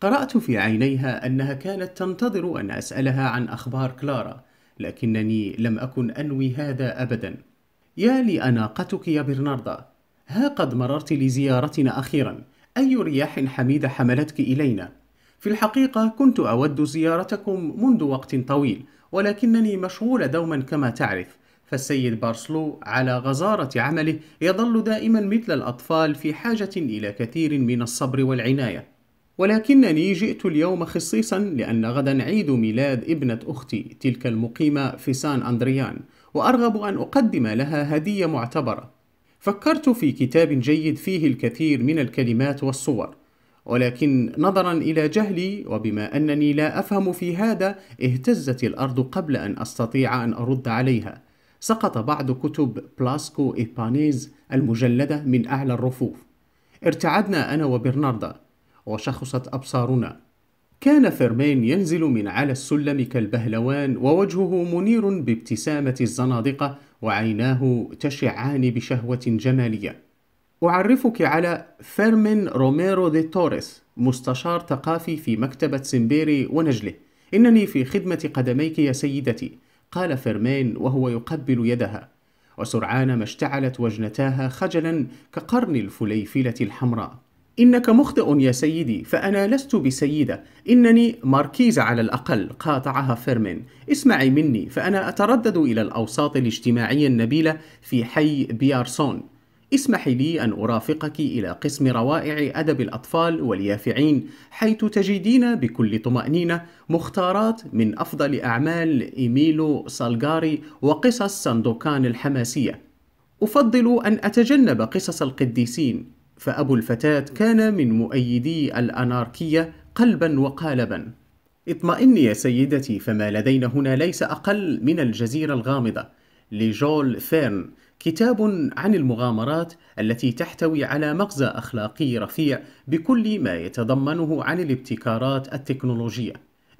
قرأت في عينيها أنها كانت تنتظر أن أسألها عن أخبار كلارا لكنني لم أكن أنوي هذا أبدا يا لأناقتك يا برناردا ها قد مررت لزيارتنا أخيرا أي رياح حميدة حملتك إلينا في الحقيقة كنت أود زيارتكم منذ وقت طويل ولكنني مشغول دوما كما تعرف فالسيد بارسلو على غزارة عمله يظل دائما مثل الأطفال في حاجة إلى كثير من الصبر والعناية ولكنني جئت اليوم خصيصا لأن غدا عيد ميلاد ابنة أختي تلك المقيمة في سان أندريان وأرغب أن أقدم لها هدية معتبرة فكرت في كتاب جيد فيه الكثير من الكلمات والصور ولكن نظرا الى جهلي وبما انني لا افهم في هذا اهتزت الارض قبل ان استطيع ان ارد عليها سقط بعض كتب بلاسكو إيبانيز المجلدة من أعلى الرفوف ارتعدنا أنا وبرناردا وشخصت أبصارنا كان فيرمين ينزل من على السلم كالبهلوان ووجهه منير بابتسامة الزنادقة وعيناه تشعان بشهوة جمالية أعرفك على فيرمين روميرو دي توريس مستشار ثقافي في مكتبة سيمبيري ونجله إنني في خدمة قدميك يا سيدتي قال فيرمين وهو يقبل يدها وسرعان ما اشتعلت وجنتاها خجلا كقرن الفليفلة الحمراء إنك مخطئ يا سيدي فأنا لست بسيدة إنني ماركيز على الأقل قاطعها فيرمين اسمعي مني فأنا أتردد إلى الأوساط الاجتماعية النبيلة في حي بيارسون اسمحي لي أن أرافقك إلى قسم روائع أدب الأطفال واليافعين حيث تجدين بكل طمأنينة مختارات من أفضل أعمال إيميلو سالغاري وقصص ساندوكان الحماسية أفضل أن أتجنب قصص القديسين فأبو الفتاة كان من مؤيدي الأناركية قلبا وقالبا اطمئني يا سيدتي فما لدينا هنا ليس أقل من الجزيرة الغامضة لجول فيرن كتاب عن المغامرات التي تحتوي على مغزى اخلاقي رفيع بكل ما يتضمنه عن الابتكارات التكنولوجيه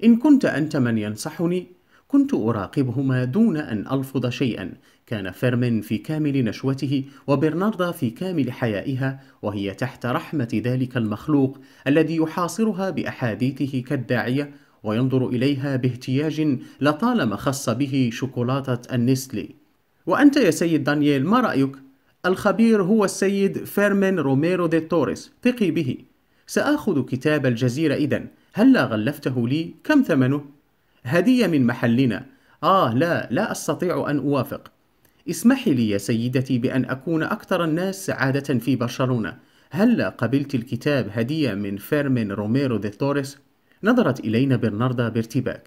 ان كنت انت من ينصحني كنت اراقبهما دون ان الفظ شيئا كان فيرمن في كامل نشوته وبرناردا في كامل حيائها وهي تحت رحمه ذلك المخلوق الذي يحاصرها باحاديثه كالداعيه وينظر اليها باهتياج لطالما خص به شوكولاته النسلي وأنت يا سيد دانييل ما رأيك؟ الخبير هو السيد فيرمين روميرو دي توريس ثقي به سآخذ كتاب الجزيرة إذا هلا غلفته لي كم ثمنه؟ هدية من محلنا آه لا لا أستطيع أن أوافق اسمحي لي يا سيدتي بأن أكون أكثر الناس سعادة في برشلونة هلا قبلت الكتاب هدية من فيرمين روميرو دي توريس؟ نظرت إلينا برناردا بارتباك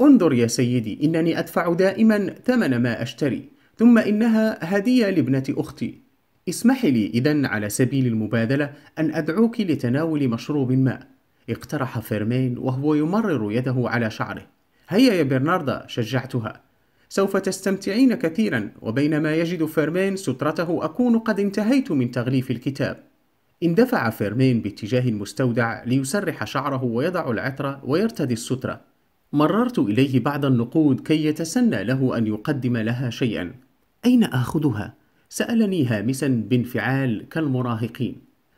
انظر يا سيدي إنني أدفع دائما ثمن ما أشتري ثم إنها هدية لابنة أختي اسمحي لي إذا على سبيل المبادلة أن أدعوك لتناول مشروب ما اقترح فيرمين وهو يمرر يده على شعره هيا يا برناردا شجعتها سوف تستمتعين كثيرا وبينما يجد فيرمين سترته أكون قد انتهيت من تغليف الكتاب اندفع فيرمين باتجاه المستودع ليسرح شعره ويضع العطر ويرتدي السترة مررت إليه بعض النقود كي يتسنى له أن يقدم لها شيئا أين آخذها؟ سألني هامسا بانفعال كالمراهقين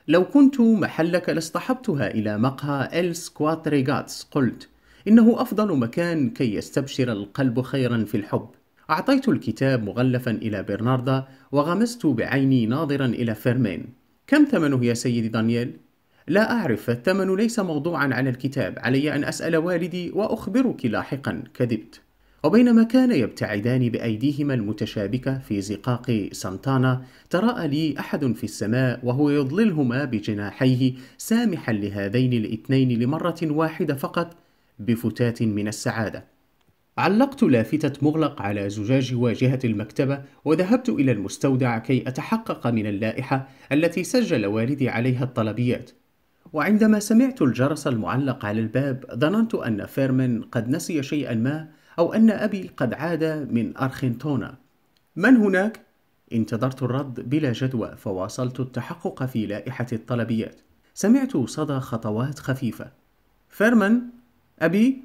لو كنت محلك لاصطحبتها إلى مقهى إلس كواتريغاتس قلت إنه أفضل مكان كي يستبشر القلب خيرا في الحب أعطيت الكتاب مغلفا إلى برناردا وغمزت بعيني ناظرا إلى فيرمين كم ثمنه يا سيدي دانييل؟ لا أعرف الثمن ليس موضوعا على الكتاب علي أن أسأل والدي وأخبرك لاحقا كذبت وبينما كان يبتعدان بأيديهما المتشابكة في زقاق سانتانا تراءى لي أحد في السماء وهو يضللهما بجناحيه سامحا لهذين الاثنين لمرة واحدة فقط بفتات من السعادة علقت لافتة مغلق على زجاج واجهة المكتبة وذهبت إلى المستودع كي أتحقق من اللائحة التي سجل والدي عليها الطلبيات وعندما سمعت الجرس المعلق على الباب ظننت أن فيرمن قد نسي شيئا ما أو أن أبي قد عاد من أرخنتونا من هناك؟ انتظرت الرد بلا جدوى فواصلت التحقق في لائحة الطلبيات سمعت صدى خطوات خفيفة فيرمان أبي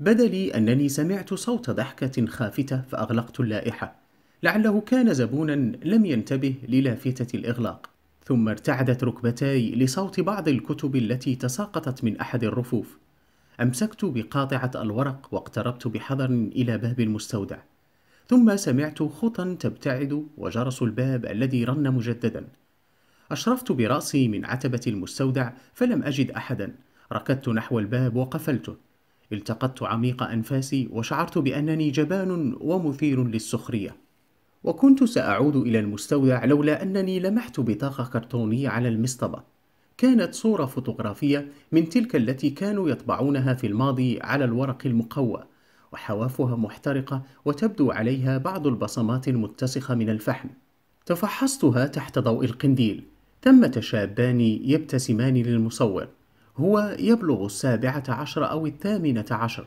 بدا لي أنني سمعت صوت ضحكة خافتة فأغلقت اللائحة لعله كان زبونا لم ينتبه للافتة الإغلاق ثم ارتعدت ركبتاي لصوت بعض الكتب التي تساقطت من أحد الرفوف أمسكت بقاطعة الورق واقتربت بحذر إلى باب المستودع ثم سمعت خطا تبتعد وجرس الباب الذي رن مجددا أشرفت برأسي من عتبة المستودع فلم أجد أحدا ركضت نحو الباب وقفلته التقطت عميق أنفاسي وشعرت بأنني جبان ومثير للسخرية وكنت سأعود إلى المستودع لولا أنني لمحت بطاقة كرتونية على المصطبة كانت صورة فوتوغرافية من تلك التي كانوا يطبعونها في الماضي على الورق المقوى وحوافها محترقة وتبدو عليها بعض البصمات المتسخة من الفحم تفحصتها تحت ضوء القنديل ثمة شابان يبتسمان للمصور هو يبلغ السابعة عشر أو الثامنة عشر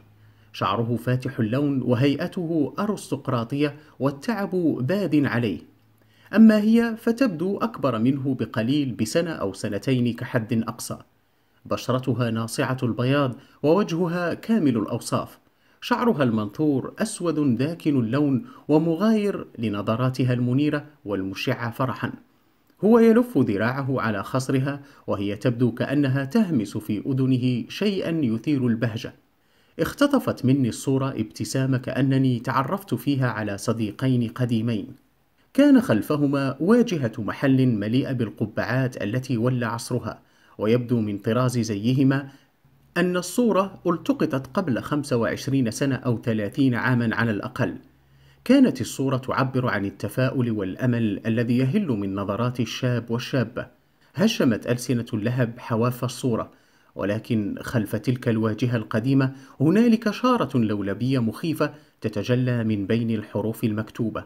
شعره فاتح اللون وهيئته أرستقراطية والتعب باد عليه أما هي فتبدو أكبر منه بقليل بسنة أو سنتين كحد أقصى بشرتها ناصعة البياض ووجهها كامل الأوصاف شعرها المنثور أسود داكن اللون ومغاير لنظراتها المنيرة والمشعة فرحا هو يلف ذراعه على خصرها وهي تبدو كأنها تهمس في أذنه شيئا يثير البهجة اختطفت مني الصورة ابتسامة كأنني تعرفت فيها على صديقين قديمين كان خلفهما واجهة محل مليئة بالقبعات التي ولى عصرها ويبدو من طراز زيهما أن الصورة التقطت قبل 25 سنة أو 30 عاما على الأقل كانت الصورة تعبر عن التفاؤل والأمل الذي يهل من نظرات الشاب والشابة هشمت ألسنة اللهب حواف الصورة ولكن خلف تلك الواجهة القديمة هنالك شارة لولبية مخيفة تتجلى من بين الحروف المكتوبة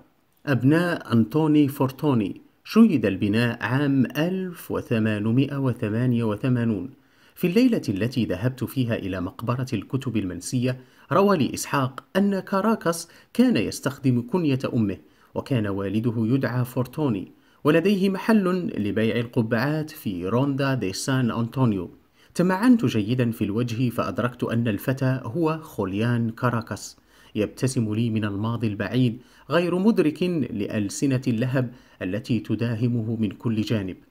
أبناء أنطوني فورتوني شيد البناء عام 1888 في الليلة التي ذهبت فيها إلى مقبرة الكتب المنسية روى لي إسحاق أن كاراكاس كان يستخدم كنية أمه وكان والده يدعى فورتوني ولديه محل لبيع القبعات في روندا دي سان أنطونيو تمعنت جيدا في الوجه فأدركت أن الفتى هو خوليان كاراكاس يبتسم لي من الماضي البعيد غير مدرك لألسنة اللهب التي تداهمه من كل جانب